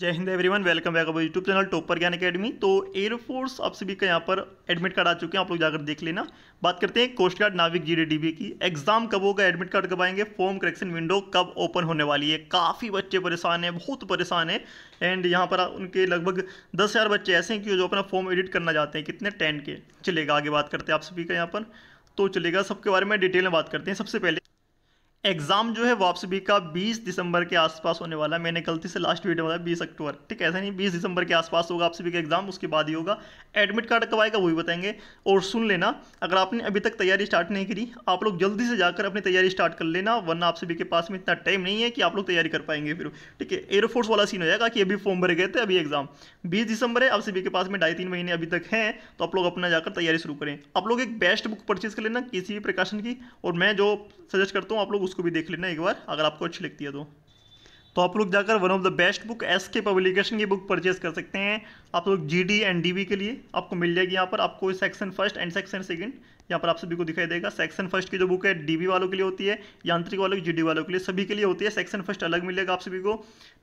जय Hind everyone welcome back our YouTube channel topper Gyan academy तो air force आप सभी का यहाँ पर एडमिट कार्ड आ चुके हैं आप लोग जाकर देख लेना बात करते हैं कोस्ट गार्ड नाविक जीडीडीबी की एग्जाम कब होगा एडमिट कार्ड कब आएंगे फॉर्म करेक्शन विंडो कब ओपन होने वाली है काफ़ी बच्चे परेशान हैं बहुत परेशान हैं एंड यहाँ पर उनके लगभग दस हज़ार बच्चे ऐसे हैं कि जो अपना फॉर्म एडिट करना चाहते हैं कितने टेन के चलेगा आगे बात करते हैं आप सभी का यहाँ पर तो चलेगा सबके बारे में डिटेल में बात करते हैं सबसे पहले एग्ज़ाम जो है वापसी भी का 20 दिसंबर के आसपास होने वाला है मैंने गलती से लास्ट वीडियो बताया 20 अक्टूबर ठीक है ऐसा नहीं 20 दिसंबर के आसपास होगा आप का एग्ज़ाम उसके बाद ही होगा एडमिट कार्ड कब आएगा वही बताएंगे और सुन लेना अगर आपने अभी तक तैयारी स्टार्ट नहीं करी आप लोग जल्दी से जाकर अपनी तैयारी स्टार्ट कर लेना वरना आपसे के पास में इतना टाइम नहीं है कि आप लोग तैयारी कर पाएंगे फिर ठीक है एयरफोर्स वाला सीन हो जाएगा कि अभी फॉर्म भर गए थे अभी एग्ज़ाम बीस दिसंबर है आपसे के पास में ढाई तीन महीने अभी तक हैं तो आप लोग अपना जाकर तैयारी शुरू करें आप लोग एक बेस्ट बुक परचेज कर लेना किसी भी प्रकाशन की और मैं जो सजेस्ट करता हूँ आप लोग उसको भी देख लेना एक बार अगर आपको अच्छी लगती है तो तो आप लोग जाकर one of the best book S K publication की बुक परचेज कर सकते हैं आप लोग G D and D B के लिए आपको मिल जाएगी यहाँ पर आपको section first and section second यहाँ पर आप सभी को दिखाई देगा सेक्शन फर्स्ट की जो बुक है डीबी वालों के लिए होती है यांत्रिक वालों की जीडी वालों के लिए सभी के लिए होती है सेक्शन फर्स्ट अलग मिलेगा आप सभी को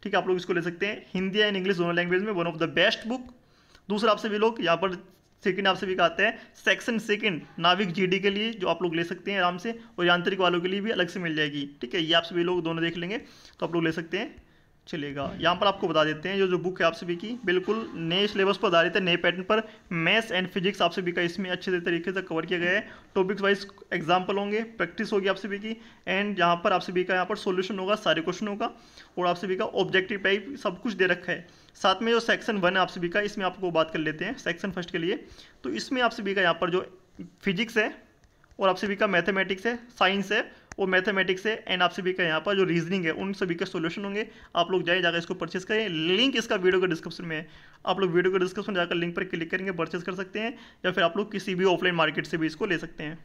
ठीक है आप लोग इसको ले सकते हैं हिंदी एंड इंग्लिश दोनों लैंग्वेज में one of the best book दूसरा आप सभी लोग यहाँ पर सेकंड आप सभी का आता है सेक्शन सेकंड नाविक जीडी के लिए जो आप लोग ले सकते हैं आराम से और यांत्रिक वालों के लिए भी अलग से मिल जाएगी ठीक है ये आप सभी लोग दोनों देख लेंगे तो आप लोग ले सकते हैं चलेगा यहाँ पर आपको बता देते हैं जो जो बुक है आप सभी की बिल्कुल नए सिलेबस पर आधारित है नए पैटर्न पर मैथ्स एंड फिजिक्स आप सभी का इसमें अच्छे तरीके से कवर किया गया है टॉपिक्स वाइज एग्जाम्पल होंगे प्रैक्टिस होगी आप सभी की एंड यहाँ पर आप सभी का यहाँ पर सोल्यूशन होगा सारे क्वेश्चनों का और आप सभी का ऑब्जेक्टिव टाइप सब कुछ दे रखा है साथ में जो सेक्शन वन है आप सभी का इसमें आपको बात कर लेते हैं सेक्शन फर्स्ट के लिए तो इसमें आप सभी का यहाँ पर जो फिजिक्स है और आप सभी का मैथेमेटिक्स है साइंस है वो मैथमेटिक्स है एंड आप सभी का यहाँ पर जो रीजनिंग है उन सभी के सोल्यूशन होंगे आप लोग जाए जाकर इसको परचेस करें लिंक इसका वीडियो का डिस्क्रिप्शन में है आप लोग वीडियो का डिस्क्रिप्शन में जाकर लिंक पर क्लिक करेंगे परचेस कर सकते हैं या फिर आप लोग किसी भी ऑफलाइन मार्केट से भी इसको ले सकते हैं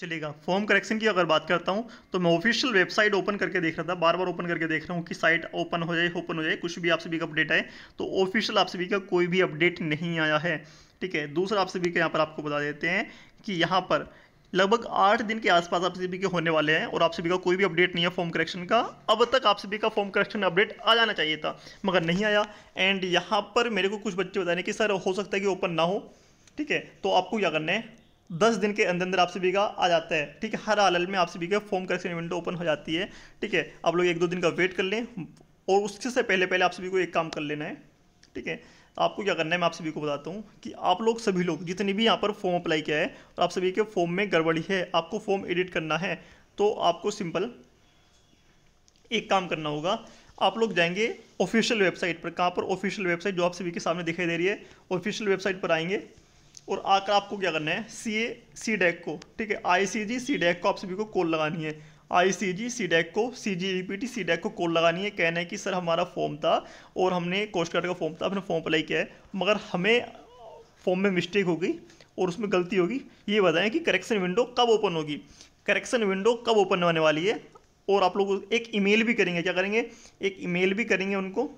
चलेगा फॉर्म करेक्शन की अगर बात करता हूँ तो मैं ऑफिशियल वेबसाइट ओपन करके देख रहा था बार बार ओपन करके देख रहा हूँ कि साइट ओपन हो जाए ओपन हो जाए कुछ भी आप सभी का अपडेट आए तो ऑफिशियल आप सभी का कोई भी अपडेट नहीं आया है ठीक है दूसरा आप सभी का यहाँ पर आपको बता देते हैं कि यहाँ पर लगभग आठ दिन के आसपास आप सभी के होने वाले हैं और आप सभी का कोई भी अपडेट नहीं है फॉर्म करेक्शन का अब तक आप सभी का फॉर्म करेक्शन अपडेट आ जाना चाहिए था मगर नहीं आया एंड यहाँ पर मेरे को कुछ बच्चे बताने कि सर हो सकता है कि ओपन ना हो ठीक है तो आपको क्या करना है दस दिन के अंदर अंदर आप सभी का आ जाता है ठीक है हर हाल में आप सभी का फॉर्म करेक्शन विंडो ओपन हो जाती है ठीक है आप लोग एक दो दिन का वेट कर लें और उससे पहले पहले आप सभी को एक काम कर लेना है ठीक है आपको क्या करना है मैं आप सभी को बताता हूँ कि आप लोग सभी लोग जितने भी यहाँ पर फॉर्म अप्लाई किया है और आप सभी के फॉर्म में गड़बड़ी है आपको फॉर्म एडिट करना है तो आपको सिंपल एक काम करना होगा आप लोग जाएंगे ऑफिशियल वेबसाइट पर कहाँ पर ऑफिशियल वेबसाइट जो आप सभी के सामने दिखाई दे रही है ऑफिशियल वेबसाइट पर आएंगे और आकर आपको क्या करना है सी ए सी डैक को ठीक है आई सी जी सी डैक को आप सभी को कॉल लगानी है आई सी जी सी डैक को C G E P T C DAC को कॉल लगानी है कहना है कि सर हमारा फॉर्म था और हमने कोस्ट गार्ड का फॉर्म था अपने फॉर्म अप्लाई किया है मगर हमें फॉर्म में मिस्टेक हो गई और उसमें गलती होगी ये बताएं कि करेक्शन विंडो कब ओपन होगी करेक्शन विंडो कब ओपन होने वाली है और आप लोग एक ईमेल भी करेंगे क्या करेंगे एक ईमेल भी करेंगे उनको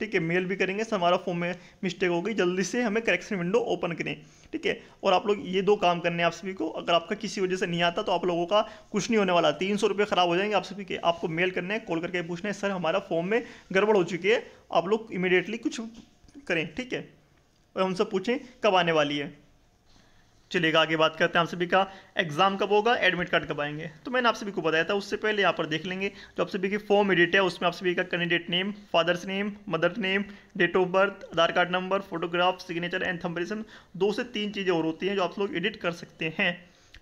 ठीक है मेल भी करेंगे हमारा फॉर्म में मिस्टेक हो गई जल्दी से हमें करेक्शन विंडो ओपन करें ठीक है और आप लोग ये दो काम करने हैं आप सभी को अगर आपका किसी वजह से नहीं आता तो आप लोगों का कुछ नहीं होने वाला तीन सौ रुपये ख़राब हो जाएंगे आप सभी के आपको मेल करने कॉल करके पूछना है सर हमारा फॉर्म में गड़बड़ हो चुकी है आप लोग इमिडिएटली कुछ करें ठीक है और हमसे पूछें कब आने वाली है चलेगा आगे बात करते हैं आप सभी का एग्जाम कब होगा एडमिट कार्ड कब आएंगे तो मैंने आप सभी को बताया था उससे पहले यहाँ पर देख लेंगे जो आप सभी की फॉर्म एडिट है उसमें आप सभी का candidate name father's name mother name date of birth Aadhaar card number photograph signature and दो से तीन चीज़ें और होती हैं जो आप लोग एडिट कर सकते हैं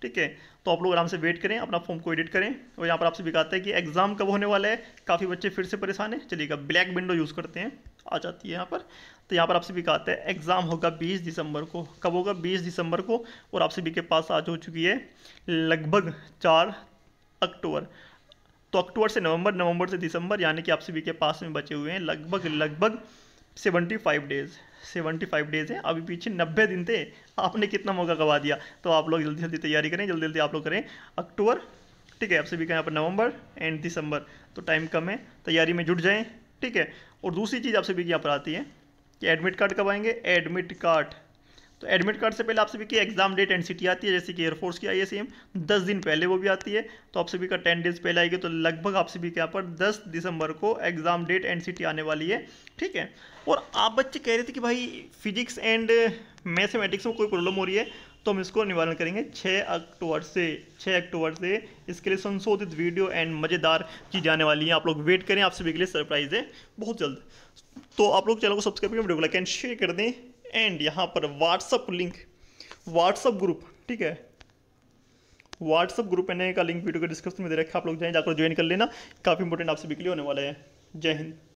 ठीक है तो आप लोग आराम से वेट करें अपना फॉर्म को एडिट करें और यहाँ पर आपसे बिकाता है कि एग्ज़ाम कब होने वाला है काफ़ी बच्चे फिर से परेशान हैं चलिएगा ब्लैक विंडो यूज़ करते हैं आ जाती है यहाँ पर तो यहाँ पर आपसे भी आता है एग्ज़ाम होगा 20 दिसंबर को कब होगा 20 दिसंबर को और आपसे भी के पास आज हो चुकी है लगभग चार अक्टूबर तो अक्टूबर से नवंबर नवंबर से दिसंबर यानी कि आपसे भी के पास में बचे हुए हैं लगभग लगभग seventy five days seventy five days है अभी पीछे नब्बे दिन थे आपने कितना मौका गवा दिया तो आप लोग जल्दी जल्दी तैयारी करें जल्दी जल्दी आप लोग करें अक्टूबर ठीक है आपसे भी कहें आप नवंबर एंड दिसंबर तो टाइम कम है तैयारी में जुट जाएँ ठीक है और दूसरी चीज़ आपसे भी यहाँ पर आती है कि एडमिट कार्ड कब आएंगे एडमिट कार्ड तो एडमिट कार्ड से पहले आप सभी की एग्जाम डेट एंड सिटी आती है जैसे कि एयरफोर्स की आई है सेम दस दिन पहले वो भी आती है तो आप सभी का टेन डेज पहले आएगी तो लगभग आप सभी के यहाँ पर दस दिसंबर को एग्जाम डेट एंड सिटी आने वाली है ठीक है और आप बच्चे कह रहे थे कि भाई फिजिक्स एंड मैथमेटिक्स में कोई प्रॉब्लम हो रही है तो हम इसको निवारण करेंगे 6 अक्टूबर से 6 अक्टूबर से इसके लिए संशोधित वीडियो एंड मज़ेदार चीज़ आने वाली है आप लोग वेट करें आप सभी के लिए सरप्राइज़ है बहुत जल्द तो आप लोग चैनल को सब्सक्राइब करें वीडियो लाइक एंड शेयर कर दें एंड यहां पर व्हाट्सअप लिंक व्हाट्सअप ग्रुप ठीक है व्हाट्सअप ग्रुप एन का लिंक वीडियो के डिस्क्रिप्शन में दे रखा आप लोग जाए जाकर ज्वाइन कर लेना काफ़ी इंपोर्टेंट आपसे बिक्री होने वाला है जय हिंद